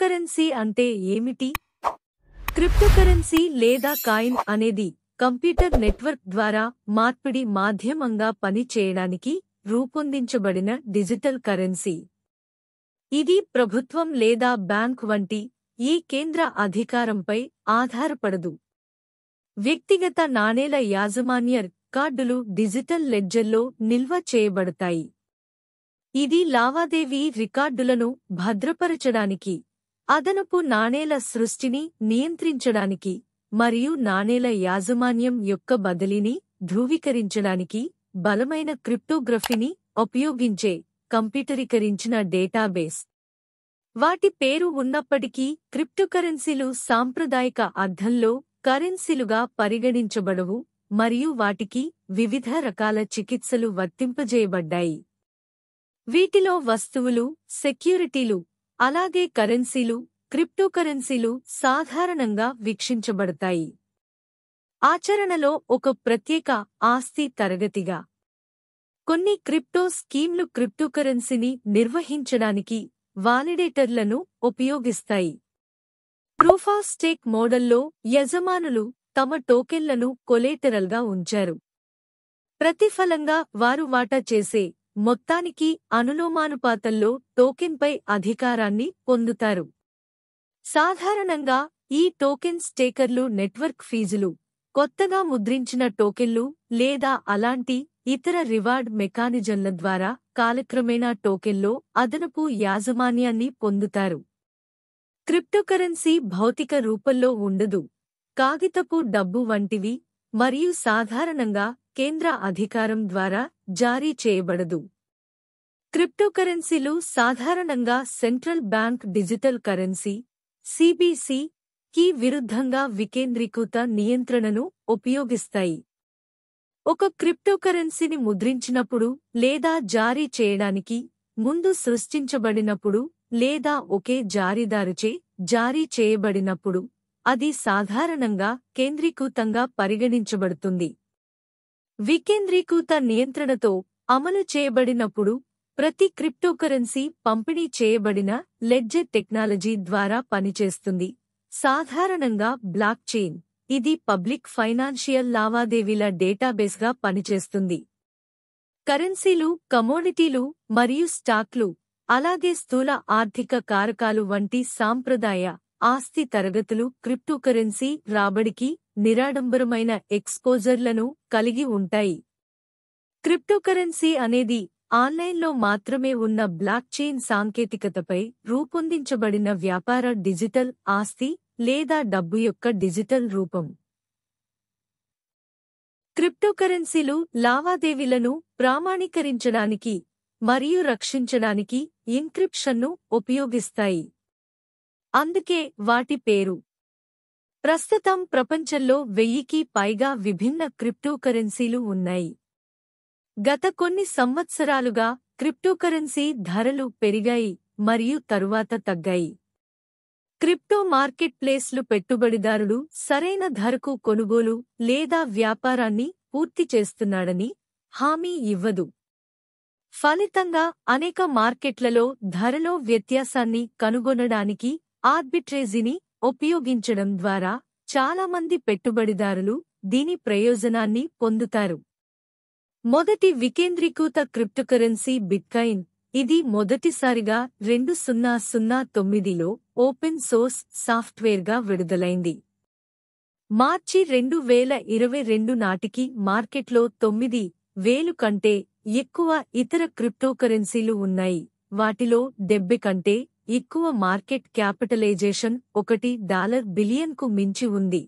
cryptocurrency అంటే ఏమిటి cryptocurrency లేదా కాయిన్ అనేది కంప్యూటర్ నెట్వర్క్ ద్వారా మార్పిడి మాధ్యమంగా పనిచేయడానికి రూపొందించబడిన డిజిటల్ కరెన్సీ ఇది ప్రభుత్వం లేదా బ్యాంక్ వంటి ఈ కేంద్ర అధికారంపై ఆధారపడదు వ్యక్తిగత నాణేల యాజమాన్యర్ కార్డులు డిజిటల్ లెడ్జర్లో నిల్వ చేయబడతాయి ఇది లావాదేవీ రికార్డులను భద్రపరచడానికి అదనపు నాణేల సృష్టిని నియంత్రించడానికి మరియు నాణేల యాజమాన్యం యొక్క బదిలీని ధృవీకరించడానికి బలమైన క్రిప్టోగ్రఫీని ఉపయోగించే కంప్యూటరీకరించిన డేటాబేస్ వాటి పేరు ఉన్నప్పటికీ క్రిప్టోకరెన్సీలు సాంప్రదాయక అర్థంలో కరెన్సీలుగా పరిగణించబడవు మరియు వాటికి వివిధ రకాల చికిత్సలు వర్తింపజేయబడ్డాయి వీటిలో వస్తువులు సెక్యూరిటీలు అలాగే కరెన్సీలు క్రిప్టోకరెన్సీలు సాధారణంగా వీక్షించబడతాయి ఆచరణలో ఒక ప్రత్యేక ఆస్తి తరగతిగా కొన్ని క్రిప్టో స్కీమ్లు క్రిప్టోకరెన్సీని నిర్వహించడానికి వాలిడేటర్లను ఉపయోగిస్తాయి ప్రూఫ్ స్టేక్ మోడల్లో యజమానులు తమ టోకెన్లను కొలేటరల్గా ఉంచారు ప్రతిఫలంగా వారు వాటా చేసే మొత్తానికి అనులోమానుపాతంలో టోకెన్పై అధికారాన్ని పొందుతారు సాధారణంగా ఈ టోకెన్ స్టేకర్లు నెట్వర్క్ ఫీజులు కొత్తగా ముద్రించిన టోకెన్లు లేదా అలాంటి ఇతర రివార్డ్ మెకానిజంల ద్వారా కాలక్రమేణా టోకెన్లో అదనపు యాజమాన్యాన్ని పొందుతారు క్రిప్టోకరెన్సీ భౌతిక రూపంలో ఉండదు కాగితపు డబ్బు వంటివి మరియు సాధారణంగా కేంద్ర అధికారం ద్వారా జారీ చేయబడదు క్రిప్టోకరెన్సీలు సాధారణంగా central bank digital currency CBC కి విరుద్ధంగా వికేంద్రీకృత నియంత్రణను ఉపయోగిస్తాయి ఒక క్రిప్టోకరెన్సీని ముద్రించినప్పుడు లేదా జారీ చేయడానికి ముందు సృష్టించబడినప్పుడు లేదా ఒకే జారీదారుచే జారీ చేయబడినప్పుడు అది సాధారణంగా కేంద్రీకృతంగా పరిగణించబడుతుంది వికేంద్రీకృత నియంత్రణతో అమలు చేయబడినప్పుడు ప్రతి క్రిప్టోకరెన్సీ పంపిణీ చేయబడిన లెడ్జెర్ టెక్నాలజీ ద్వారా పనిచేస్తుంది సాధారణంగా బ్లాక్ చైన్ ఇది పబ్లిక్ ఫైనాన్షియల్ లావాదేవీల డేటాబేస్గా పనిచేస్తుంది కరెన్సీలు కమోడిటీలు మరియు స్టాక్లు అలాగే స్థూల ఆర్థిక కారకాలు వంటి సాంప్రదాయ ఆస్తి తరగతులు క్రిప్టోకరెన్సీ రాబడికి నిరాడంబరమైన ఎక్స్పోజర్లను కలిగి ఉంటాయి క్రిప్టోకరెన్సీ అనేది ఆన్లైన్లో మాత్రమే ఉన్న బ్లాక్ చైన్ సాంకేతికతపై రూపొందించబడిన వ్యాపార డిజిటల్ ఆస్తి లేదా డబ్బు యొక్క డిజిటల్ రూపం క్రిప్టోకరెన్సీలు లావాదేవీలను ప్రామాణీకరించడానికి మరియు రక్షించడానికి ఇంక్రిప్షన్ను ఉపయోగిస్తాయి అందుకే వాటి పేరు ప్రస్తుతం ప్రపంచంలో వెయ్యికి పైగా విభిన్న క్రిప్టోకరెన్సీలు ఉన్నాయి గత కొన్ని సంవత్సరాలుగా క్రిప్టోకరెన్సీ ధరలు పెరిగాయి మరియు తరువాత తగ్గాయి క్రిప్టో మార్కెట్ ప్లేస్లు పెట్టుబడిదారుడు సరైన ధరకు కొనుగోలు లేదా వ్యాపారాన్ని పూర్తి చేస్తున్నాడని హామీ ఇవ్వదు ఫలితంగా అనేక మార్కెట్లలో ధరలో వ్యత్యాసాన్ని కనుగొనడానికి ఆర్బిట్రేజీని ఉపయోగించడం ద్వారా చాలామంది పెట్టుబడిదారులు దీని ప్రయోజనాన్ని పొందుతారు మొదటి వికేంద్రీకృత క్రిప్టోకరెన్సీ బిట్కాయిన్ ఇది మొదటిసారిగా రెండు సున్నా సున్నా తొమ్మిదిలో ఓపెన్ సోర్స్ సాఫ్ట్వేర్గా విడుదలైంది మార్చి రెండు వేల ఇరవై రెండు నాటికి మార్కెట్లో తొమ్మిది వేలు కంటే ఎక్కువ ఇతర క్రిప్టోకరెన్సీలు ఉన్నాయి వాటిలో డెబ్బె కంటే ఎక్కువ మార్కెట్ క్యాపిటలైజేషన్ ఒకటి డాలర్ బిలియన్కు మించి ఉంది